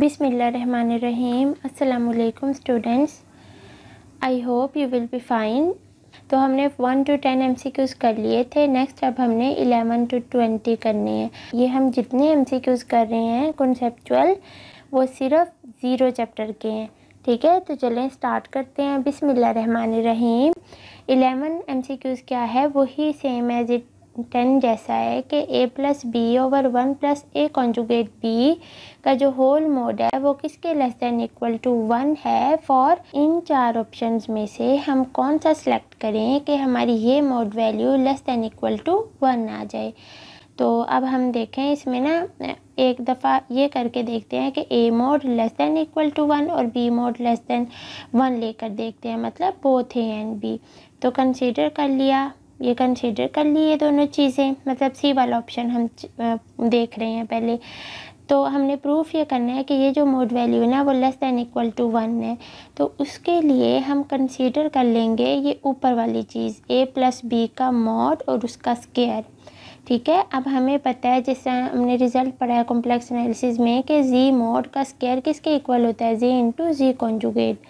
बिसमीम अल्लाम students I hope you will be fine तो हमने one to ten M C Qs कर लिए थे नेक्स्ट अब हमने एलेवन टू ट्वेंटी करने हैं ये हम जितने एम सी क्यूज़ कर रहे हैं कॉन्सेप्चुअल वो सिर्फ ज़ीरो चैप्टर के हैं ठीक है तो चलें स्टार्ट करते हैं रहीम एलेवन एम सी क्यूज़ क्या है वही सेम एज इट टेन जैसा है कि A plus B over one plus A conjugate B का जो होल मोड है वो किसके less than equal to one है फॉर इन चार ऑप्शंस में से हम कौन सा सिलेक्ट करें कि हमारी ये mod value less than equal to one आ जाए तो अब हम देखें इसमें ना एक दफ़ा ये करके देखते हैं कि A mod less than equal to one और B mod less than one लेकर देखते हैं मतलब बोथ ए एंड बी तो कंसिडर कर लिया ये कंसीडर कर लिए दोनों चीज़ें मतलब सी वाला ऑप्शन हम देख रहे हैं पहले तो हमने प्रूफ ये करना है कि ये जो मोड वैल्यू है ना वो less than equal to one है तो उसके लिए हम कंसीडर कर लेंगे ये ऊपर वाली चीज़ ए प्लस बी का मॉड और उसका स्केयर ठीक है अब हमें पता है जैसे हमने रिजल्ट पढ़ा है कॉम्प्लेक्स एनालिसिस में कि जी मोड का स्केयर किसके इक्वल होता है जी इंटू जी कॉन्जुगेट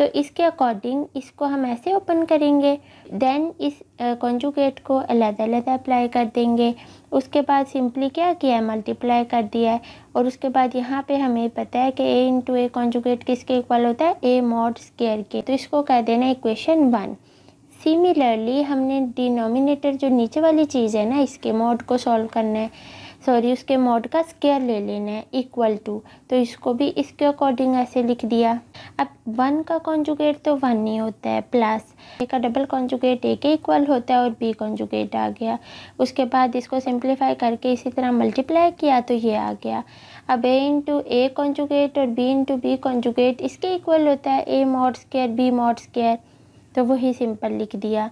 तो इसके अकॉर्डिंग इसको हम ऐसे ओपन करेंगे देन इस कॉन्जुगेट को अलहदा अलहदा अप्लाई कर देंगे उसके बाद सिंपली क्या किया है मल्टीप्लाई कर दिया है और उसके बाद यहाँ पे हमें पता है कि ए इंटू ए कॉन्जुगेट किसके इक्वल होता है ए मॉड स्केयर के तो इसको कह देना इक्वेशन वन सिमिलरली हमने डिनोमिनेटर जो नीचे वाली चीज़ है ना इसके मॉड को सॉल्व करना है सॉरी उसके मोड का स्केयर ले लेना है इक्वल टू तो इसको भी इसके अकॉर्डिंग ऐसे लिख दिया अब वन का कॉन्जुगेट तो वन ही होता है प्लस ए का डबल कॉन्जुगेट ए के इक्वल होता है और बी कॉन्जुगेट आ गया उसके बाद इसको सिंप्लीफाई करके इसी तरह मल्टीप्लाई किया तो ये आ गया अब ए इंटू ए कॉन्जुगेट और बी इंटू बी कॉन्जुगेट इसके इक्वल होता है A mod square B mod square तो वही सिंपल लिख दिया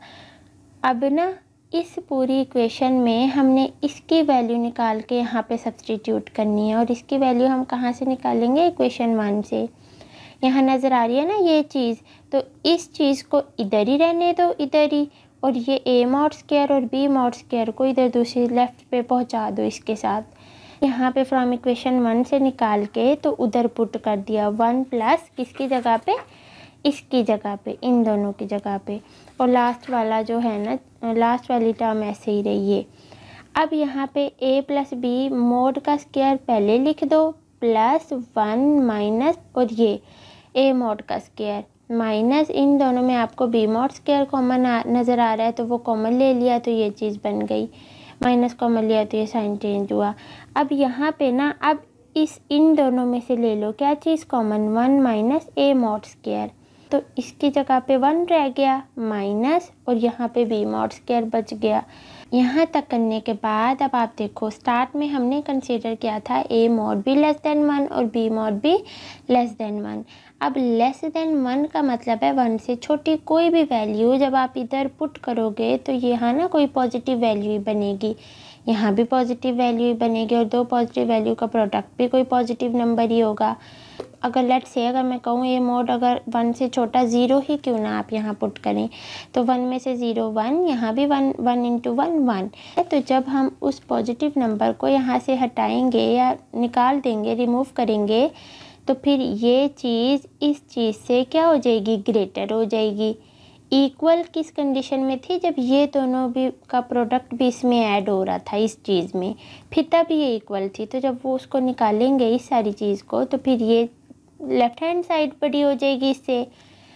अब ना इस पूरी इक्वेशन में हमने इसकी वैल्यू निकाल के यहाँ पे सब्सटीट्यूट करनी है और इसकी वैल्यू हम कहाँ से निकालेंगे इक्वेशन वन से यहाँ नज़र आ रही है ना ये चीज़ तो इस चीज़ को इधर ही रहने दो इधर ही और ये ए मॉड स्केयर और बी मॉड स्केयर को इधर दूसरी लेफ़्ट पे पहुँचा दो इसके साथ यहाँ पे फ्रॉम इक्वेशन वन से निकाल के तो उधर पुट कर दिया वन प्लस किसकी जगह पे इसकी जगह पे इन दोनों की जगह पे और लास्ट वाला जो है ना लास्ट वाली टर्म ऐसे ही रही है अब यहाँ पे ए प्लस बी मोड का स्केयर पहले लिख दो प्लस वन माइनस और ये ए मोड का स्केयर माइनस इन दोनों में आपको बी मोड स्केयर कॉमन नज़र आ रहा है तो वो कॉमन ले लिया तो ये चीज़ बन गई माइनस कॉमन लिया तो ये साइन चेंज हुआ अब यहाँ पे ना अब इस इन दोनों में से ले लो क्या चीज़ common one minus A mod square तो इसकी जगह पे वन रह गया माइनस और यहाँ पे बी मॉड स्केयर बच गया यहाँ तक करने के बाद अब आप देखो स्टार्ट में हमने कंसीडर किया था ए मॉड भी लेस देन वन और बी मॉड भी लेस देन वन अब लेस देन वन का मतलब है वन से छोटी कोई भी वैल्यू जब आप इधर पुट करोगे तो यहाँ ना कोई पॉजिटिव वैल्यू ही बनेगी यहाँ भी पॉजिटिव वैल्यू ही बनेगी और दो पॉजिटिव वैल्यू का प्रोडक्ट भी कोई पॉजिटिव नंबर ही होगा अगर लेट से अगर मैं कहूँ ये मोड अगर वन से छोटा ज़ीरो ही क्यों ना आप यहाँ पुट करें तो वन में से ज़ीरो वन यहाँ भी one one into one one तो जब हम उस पॉजिटिव नंबर को यहाँ से हटाएंगे या निकाल देंगे रिमूव करेंगे तो फिर ये चीज़ इस चीज़ से क्या हो जाएगी ग्रेटर हो जाएगी इक्वल किस कंडीशन में थी जब ये दोनों भी का प्रोडक्ट भी इसमें ऐड हो रहा था इस चीज़ में फिर तब ये इक्वल थी तो जब वो उसको निकालेंगे इस सारी चीज़ को तो फिर ये लेफ्ट हैंड साइड बड़ी हो जाएगी इससे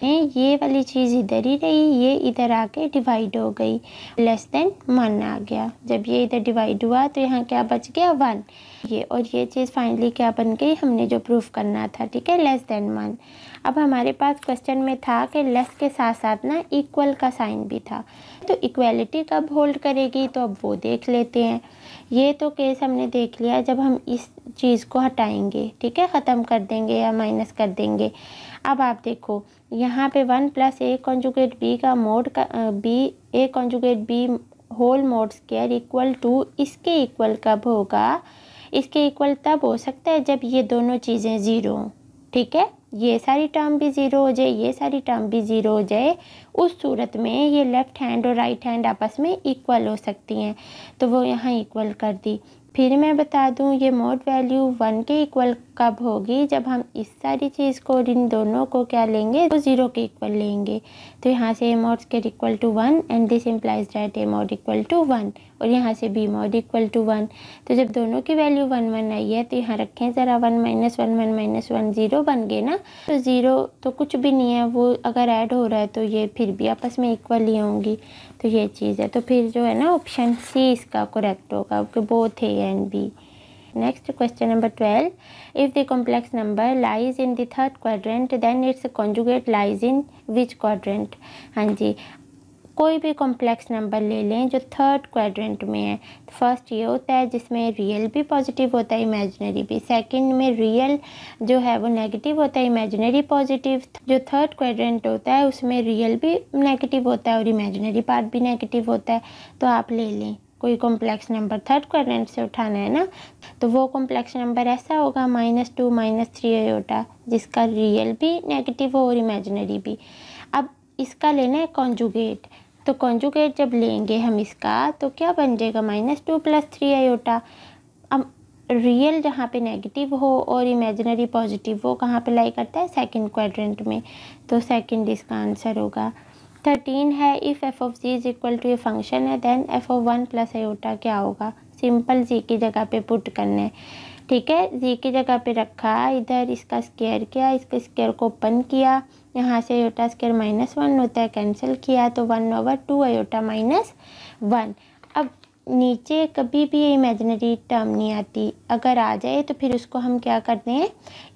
ये वाली चीज़ इधर ही रही ये इधर आके डिवाइड हो गई लेस देन वन आ गया जब ये इधर डिवाइड हुआ तो यहाँ क्या बच गया वन ये और ये चीज़ फाइनली क्या बन गई हमने जो प्रूफ करना था ठीक है लेस देन वन अब हमारे पास क्वेश्चन में था कि लेस के साथ साथ ना इक्वल का साइन भी था तो इक्वलिटी कब होल्ड करेगी तो अब वो देख लेते हैं ये तो केस हमने देख लिया जब हम इस चीज़ को हटाएंगे ठीक है ख़त्म कर देंगे या माइनस कर देंगे अब आप देखो यहाँ पे one plus A conjugate B का मोड का B A conjugate B whole mod square equal to इसके इक्वल कब होगा इसके इक्वल तब हो सकता है जब ये दोनों चीज़ें ज़ीरो हों ठीक है ये सारी टर्म भी ज़ीरो हो जाए ये सारी टर्म भी ज़ीरो हो जाए उस सूरत में ये लेफ़्ट हैंड और राइट हैंड आपस में इक्वल हो सकती हैं तो वो यहाँ इक्वल कर दी फिर मैं बता दूं ये मोड वैल्यू वन के इक्वल कब होगी जब हम इस सारी चीज़ को इन दोनों को क्या लेंगे तो ज़ीरो के इक्वल लेंगे तो यहाँ से ए मोड के equal to one and this implies that A mod equal to one और यहाँ से B mod equal to one तो जब दोनों की वैल्यू वन वन आई है तो यहाँ रखें ज़रा one minus one one minus one zero बन गए ना तो ज़ीरो तो कुछ भी नहीं है वो अगर ऐड हो रहा है तो ये फिर भी आपस में इक्वल ही होंगी तो ये चीज़ है तो फिर जो है ना ऑप्शन सी इसका करेक्ट होगा क्योंकि बोथ है and B next question number twelve if the complex number lies in the third quadrant then its conjugate lies in which quadrant हाँ जी कोई भी कॉम्प्लेक्स नंबर ले लें जो थर्ड क्वाड्रेंट में है फर्स्ट ये होता है जिसमें रियल भी पॉजिटिव होता है इमेजनरी भी सेकंड में रियल जो है वो नेगेटिव होता है इमेजनरी पॉजिटिव जो थर्ड क्वाड्रेंट होता है उसमें रियल भी नेगेटिव होता है और इमेजनरी पार्ट भी नेगेटिव होता है तो आप ले लें कोई कॉम्प्लेक्स नंबर थर्ड क्वाड्रेंट से उठाना है ना तो वो कॉम्प्लेक्स नंबर ऐसा होगा माइनस टू माइनस थ्री जिसका रियल भी नेगेटिव हो और इमेजनरी भी इसका लेना है कॉन्जुगेट तो कॉन्जुगेट जब लेंगे हम इसका तो क्या बन जाएगा minus two plus three iota अब रियल जहाँ पे नेगेटिव हो और इमेजिनरी पॉजिटिव हो कहाँ पे लाई करता है सेकंड क्वाड्रेंट में तो सेकंड इसका आंसर होगा थर्टीन है if f of z is equal to a function है then f of one plus iota क्या होगा सिंपल जी की जगह पे पुट करना है ठीक है जी की जगह पे रखा इधर इसका स्केयर किया इसके स्केयर को ओपन किया यहाँ से अयोटा स्क्वेयर माइनस वन होता है कैंसिल किया तो one over two iota minus one अब नीचे कभी भी इमेजिनरी इमेजनरी टर्म नहीं आती अगर आ जाए तो फिर उसको हम क्या करते हैं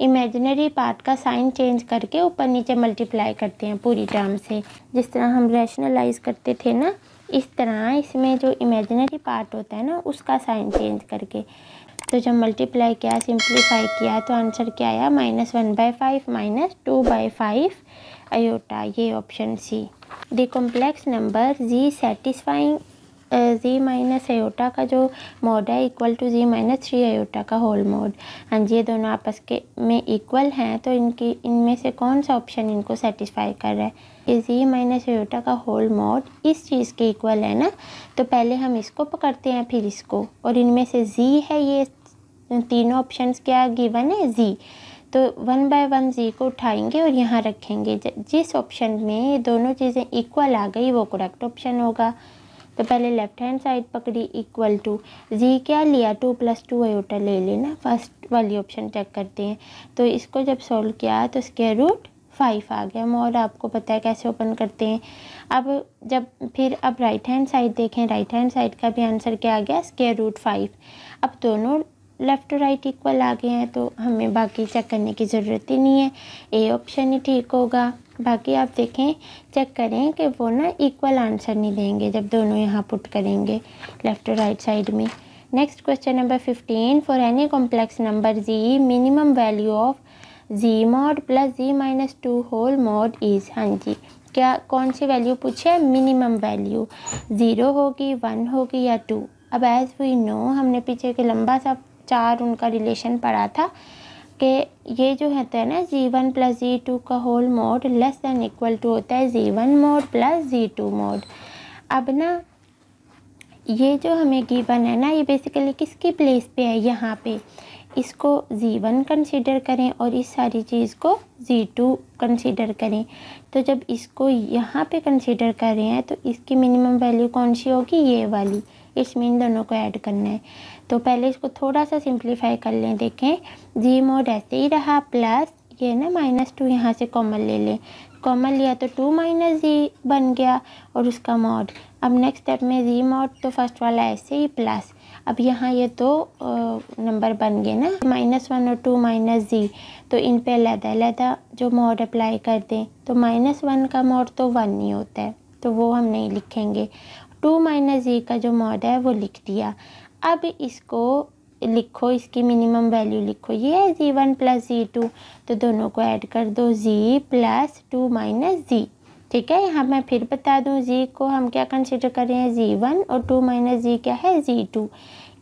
इमेजनरी पार्ट का साइन चेंज करके ऊपर नीचे मल्टीप्लाई करते हैं पूरी टर्म से जिस तरह हम रैशनलाइज करते थे ना इस तरह इसमें जो इमेजनरी पार्ट होता है ना उसका साइन चेंज करके तो जब मल्टीप्लाई किया सिंप्लीफाई किया तो आंसर क्या आया minus one by five minus two by five iota ये option C the complex number z satisfying z minus iota का जो मोड है equal to z minus three iota का होल मोड हाँ जी ये दोनों आपस के में इक्वल हैं तो इनकी इनमें से कौन सा ऑप्शन इनको सेटिस्फाई कर रहा है ये जी माइनस अयोटा का होल मोड इस चीज़ के इक्वल है ना तो पहले हम इसको पकड़ते हैं फिर इसको और इनमें से जी है ये तीनों ऑप्शंस क्या गिवन है जी तो वन बाय वन जी को उठाएंगे और यहाँ रखेंगे जिस ऑप्शन में ये दोनों चीज़ें इक्वल आ गई वो करेक्ट ऑप्शन होगा तो पहले लेफ्ट हैंड साइड पकड़ी इक्वल टू जी क्या लिया टू प्लस टू आयोटा ले लेना फर्स्ट वाली ऑप्शन चेक करते हैं तो इसको जब सॉल्व किया तो स्केयर रूट फाइव आ गया और आपको पता है कैसे ओपन करते हैं अब जब फिर अब राइट हैंड साइड देखें राइट हैंड साइड का भी आंसर क्या आ गया स्केयर रूट फाइव अब दोनों लेफ़्ट राइट इक्वल आ गए हैं तो हमें बाकी चेक करने की ज़रूरत ही नहीं है ए ऑप्शन ही ठीक होगा बाकी आप देखें चेक करें कि वो ना इक्वल आंसर नहीं देंगे जब दोनों यहाँ पुट करेंगे लेफ़्ट राइट साइड में next question number fifteen for any complex number z minimum value of z mod plus z minus two whole mod is हाँ जी क्या कौन सी वैल्यू पूछे मिनिमम वैल्यू ज़ीरो होगी वन होगी या टू अब एज़ वी नो हमने पीछे के लंबा सा चार उनका रिलेशन पड़ा था कि ये जो तो है ना z one plus z two का whole mod less than equal to होता है z one mod plus z two mod अब ना ये जो हमें गिवन है ना ये बेसिकली किसकी प्लेस पे है यहाँ पे इसको जी वन कंसिडर करें और इस सारी चीज़ को जी टू कंसिडर करें तो जब इसको यहाँ पे कंसिडर कर रहे हैं तो इसकी मिनिमम वैल्यू कौन सी होगी ये वाली इसमें मीन दोनों को ऐड करना है तो पहले इसको थोड़ा सा सिंप्लीफाई कर लें देखें जी मोड ऐसे ही रहा प्लस ये ना माइनस टू यहाँ से कॉमन ले लें कॉमन लिया तो टू माइनस जी बन गया और उसका मॉड अब नेक्स्ट स्टेप में जी मॉड तो फर्स्ट वाला ऐसे ही प्लस अब यहाँ ये दो तो नंबर बन गए ना माइनस वन और टू माइनस जी तो इन पर अलहदा अलहदा जो मॉड अप्लाई कर दें तो माइनस वन का मॉड तो वन ही होता है तो वो हम नहीं लिखेंगे टू माइनस जी का जो मॉड है वो लिख दिया अब इसको लिखो इसकी मिनिमम वैल्यू लिखो ये है z one plus z two तो दोनों को ऐड कर दो z plus two minus z ठीक है यहाँ मैं फिर बता दूँ जी को हम क्या कंसिडर कर रहे हैं जी वन और टू माइनस जी क्या है जी टू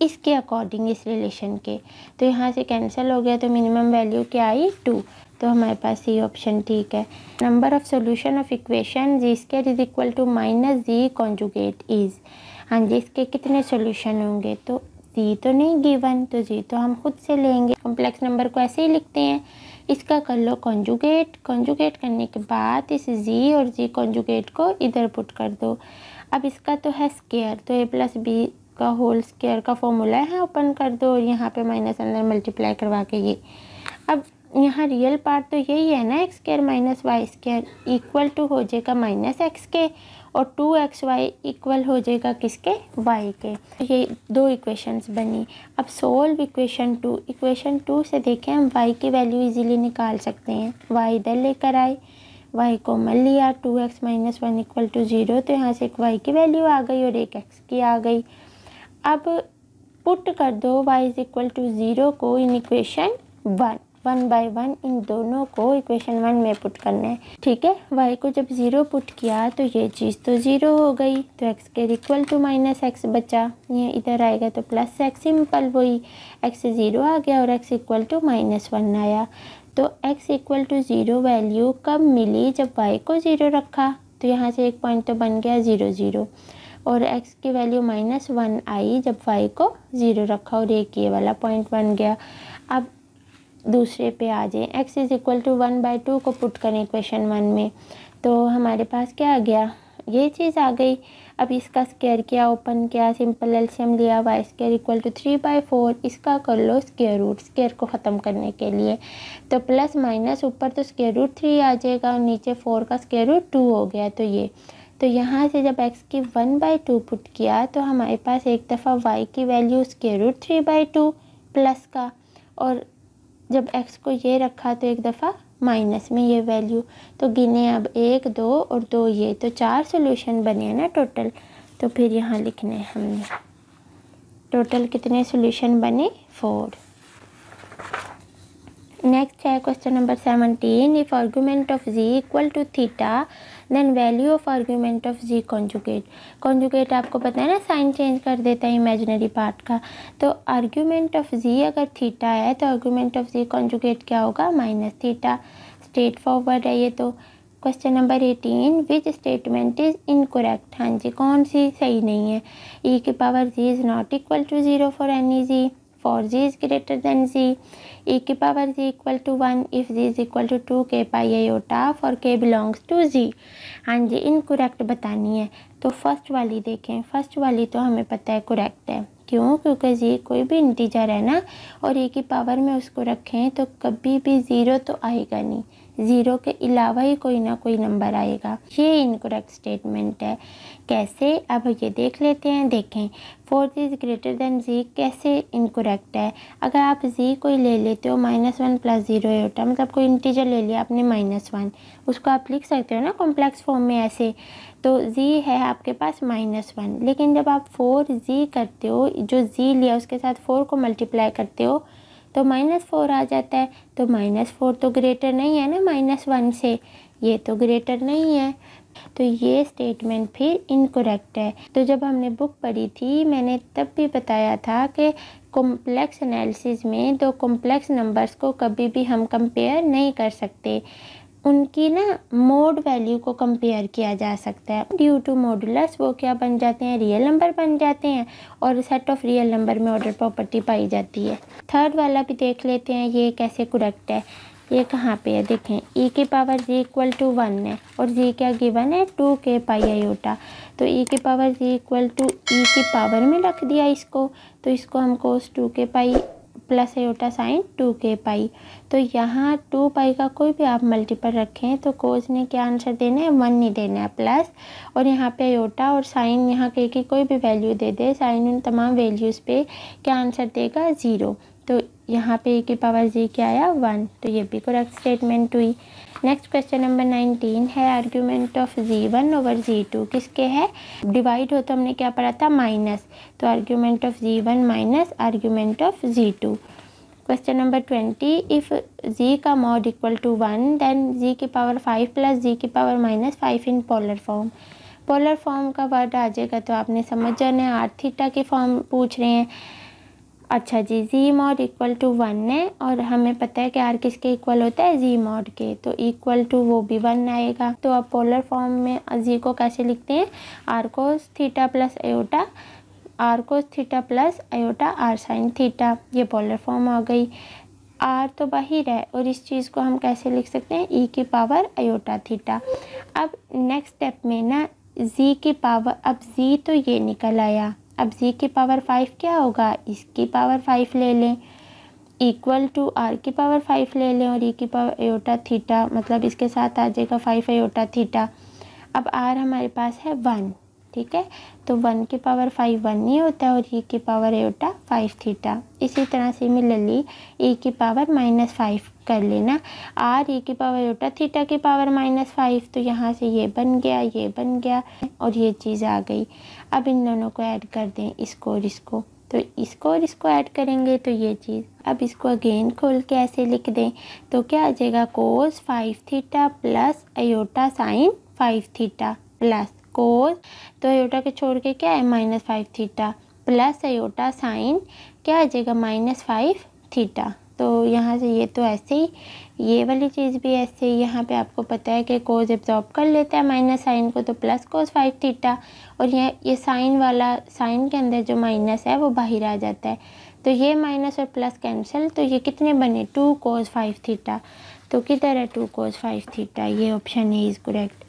इसके अकॉर्डिंग इस रिलेशन के तो यहाँ से कैंसिल हो गया तो मिनिमम वैल्यू क्या आई टू तो हमारे पास ये ऑप्शन ठीक है number of solution of equation z square is equal to minus z conjugate is हाँ जी इसके कितने सोल्यूशन होंगे तो जी तो नहीं गिवन तो जी तो हम खुद से लेंगे कॉम्प्लेक्स नंबर को ऐसे ही लिखते हैं इसका कर लो कॉन्जुगेट कॉन्जुगेट करने के बाद इस जी और जी कॉन्जुगेट को इधर पुट कर दो अब इसका तो है स्केयर तो ए प्लस बी का होल स्केयर का फॉर्मूला है ओपन कर दो और यहाँ पे माइनस अंदर मल्टीप्लाई करवा के ये अब यहाँ रियल पार्ट तो यही है ना x square minus y square equal to हो जाएगा माइनस एक्स के और टू एक्स वाई इक्वल हो जाएगा किसके वाई के ये दो इक्वेशंस बनी अब solve equation two equation two से देखें हम वाई की वैल्यू इजीली निकाल सकते हैं वाई इधर लेकर आए वाई को मल लिया two x minus one equal to zero तो यहाँ से एक वाई की वैल्यू आ गई और एक एक्स की आ गई अब पुट कर दो y is equal to zero को इन equation one one by one इन दोनों को इक्वेशन वन में पुट करना है ठीक है वाई को जब ज़ीरो पुट किया तो ये चीज़ तो ज़ीरो हो गई तो एक्स के इक्वल टू माइनस एक्स बचा ये इधर आएगा तो प्लस एक्स सिंपल वही एक्स ज़ीरो आ गया और x equal to minus one आया तो x equal to zero value कब मिली जब वाई को ज़ीरो रखा तो यहाँ से एक पॉइंट तो बन गया ज़ीरो ज़ीरो और x की वैल्यू माइनस वन आई जब y को ज़ीरो रखा और एक ये वाला पॉइंट बन गया अब दूसरे पे आ जाए x is equal to one by two को पुट करें क्वेश्चन वन में तो हमारे पास क्या आ गया ये चीज़ आ गई अब इसका स्केयर किया ओपन किया सिंपल एल्शियम लिया y square equal to three by four इसका कर लो स्केयर रूट स्केयर को ख़त्म करने के लिए तो प्लस माइनस ऊपर तो स्केयर रूट थ्री आ जाएगा और नीचे फोर का स्केयर रूट टू हो गया तो ये तो यहाँ से जब एक्स की वन बाई टू पुट किया तो हमारे पास एक दफ़ा वाई की value square root three by two plus का और जब एक्स को ये रखा तो एक दफ़ा माइनस में ये वैल्यू तो गिने अब एक दो और दो ये तो चार सोल्यूशन बने हैं ना टोटल तो फिर यहाँ लिखने हमने टोटल कितने सोल्यूशन बने फोर नेक्स्ट है question number seventeen if argument of z equal to theta then value of argument of z conjugate conjugate आपको पता है ना साइन चेंज कर देता है इमेजिनरी पार्ट का तो आर्ग्यूमेंट ऑफ जी अगर थीटा है तो आर्ग्यूमेंट ऑफ जी कॉन्जुगेट क्या होगा माइनस थीटा स्ट्रेट फॉरवर्ड है ये तो question number eighteen which statement is incorrect हाँ जी कौन सी सही नहीं है ई e की power z is not equal to zero for any z E z is greater than z e e power z equal to one if z is equal to two k pi ए ओटा for के belongs to जी हाँ जी incorrect बतानी है तो first वाली देखें first वाली तो हमें पता है करेक्ट है क्यों क्योंकि जी कोई भी इंटीजर है ना और ए की पावर में उसको रखें तो कभी भी ज़ीरो तो आएगा नहीं ज़ीरो के अलावा ही कोई ना कोई नंबर आएगा ये इनकोरेक्ट स्टेटमेंट है कैसे अब ये देख लेते हैं देखें fourth is greater than z कैसे इनकोरेक्ट है अगर आप जी कोई ले लेते हो माइनस वन प्लस ज़ीरो होता मतलब कोई इंटीजर ले लिया आपने माइनस वन उसको आप लिख सकते हो ना कॉम्प्लेक्स फॉर्म में ऐसे तो जी है आपके पास माइनस वन लेकिन जब आप फोर जी करते हो जो जी लिया उसके साथ फोर को मल्टीप्लाई करते हो तो माइनस फोर आ जाता है तो माइनस फोर तो ग्रेटर नहीं है ना माइनस वन से ये तो ग्रेटर नहीं है तो ये स्टेटमेंट फिर इनकोरेक्ट है तो जब हमने बुक पढ़ी थी मैंने तब भी बताया था कि कॉम्प्लेक्स एनालिसिस में दो कॉम्प्लेक्स नंबर्स को कभी भी हम कंपेयर नहीं कर सकते उनकी ना मोड वैल्यू को कंपेयर किया जा सकता है ड्यू टू मोडुलस वो क्या बन जाते हैं रियल नंबर बन जाते हैं और सेट ऑफ रियल नंबर में ऑर्डर प्रॉपर्टी पाई जाती है थर्ड वाला भी देख लेते हैं ये कैसे करेक्ट है ये कहाँ पे है देखें ई के power z equal to one है और जी क्या गिवन है टू के पाई आयोटा तो ई के power z equal to e की पावर e में रख दिया इसको तो इसको हम cos two k pi plus iota sine two k pi तो यहाँ टू पाई का कोई भी आप मल्टीपल रखें तो कोज ने क्या आंसर देना है वन नहीं देना है प्लस और यहाँ पे एटा और साइन यहाँ के की कोई भी वैल्यू दे दे साइन उन तमाम वैल्यूज़ पे क्या आंसर देगा ज़ीरो तो यहाँ पे ए की पावर जी क्या आया वन तो ये भी करेक्ट स्टेटमेंट हुई नेक्स्ट क्वेश्चन नंबर नाइनटीन है argument of z one over z two किसके है डिवाइड हो तो हमने क्या पढ़ा था माइनस तो argument of z one minus argument of z two question number twenty if z का mod equal to one then z की पावर फाइव प्लस जी की power minus five in polar form polar form का word आ जाएगा तो आपने समझ जाना है आर थीटा के फॉर्म पूछ रहे हैं अच्छा जी z mod equal to one है और हमें पता है कि आर किसके इक्वल होता है जी मॉड के तो इक्वल टू वो भी वन आएगा तो अब पोलर फॉर्म में जी को कैसे लिखते हैं r cos theta plus iota r cos theta plus iota r sine theta ये पोलर फॉर्म आ गई आर तो बाहर है और इस चीज़ को हम कैसे लिख सकते हैं ई e की पावर अयोटा थीटा अब नेक्स्ट स्टेप में ना जी की पावर अब जी तो ये निकल आया अब z की पावर फाइव क्या होगा इसकी पावर फाइव ले लें इक्वल टू आर की पावर फाइव ले लें और ई e की पावर एटा थीटा मतलब इसके साथ आ जाएगा फाइव एटा थीटा अब आर हमारे पास है वन ठीक है तो वन की पावर फाइव वन ही होता है और ई e की पावर एटा फाइव थीटा इसी तरह से सिमिलरली ई e की पावर माइनस फाइव कर लेना आर ई की पावर एटा थीटा की पावर माइनस फाइव तो यहाँ से ये बन गया ये बन गया और ये चीज़ आ गई अब इन दोनों को ऐड कर दें इसको और इसको तो इसको और इसको ऐड करेंगे तो ये चीज़ अब इसको अगेन खोल के ऐसे लिख दें तो क्या आ जाएगा cos five theta plus iota sine five theta plus cos तो अयोटा के छोड़ के क्या है minus five theta plus iota sine क्या आ जाएगा माइनस फाइव थीटा तो यहाँ से ये तो ऐसे ही ये वाली चीज़ भी ऐसे ही यहाँ पे आपको पता है कि कोज एब्जॉर्ब कर लेता है माइनस साइन को तो प्लस कोज फाइव थीटा और ये ये साइन वाला साइन के अंदर जो माइनस है वो बाहर आ जाता है तो ये माइनस और प्लस कैंसिल तो ये कितने बने टू कोज फाइव थीटा तो किधर है टू कोज फाइव थीटा ये ऑप्शन है इज़ करेक्ट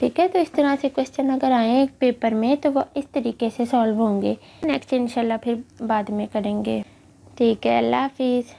ठीक है तो इस तरह से क्वेश्चन अगर आए एक पेपर में तो वो इस तरीके से सॉल्व होंगे नेक्स्ट इंशाल्लाह फिर बाद में करेंगे ठीक है अल्लाह हाफिज़